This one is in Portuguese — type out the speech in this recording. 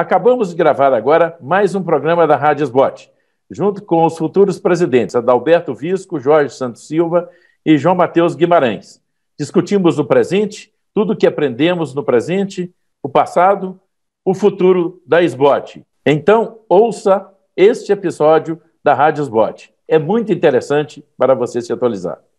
Acabamos de gravar agora mais um programa da Rádio Esbote, junto com os futuros presidentes Adalberto Visco, Jorge Santos Silva e João Matheus Guimarães. Discutimos o presente, tudo o que aprendemos no presente, o passado, o futuro da Esbote. Então, ouça este episódio da Rádio Esbote. É muito interessante para você se atualizar.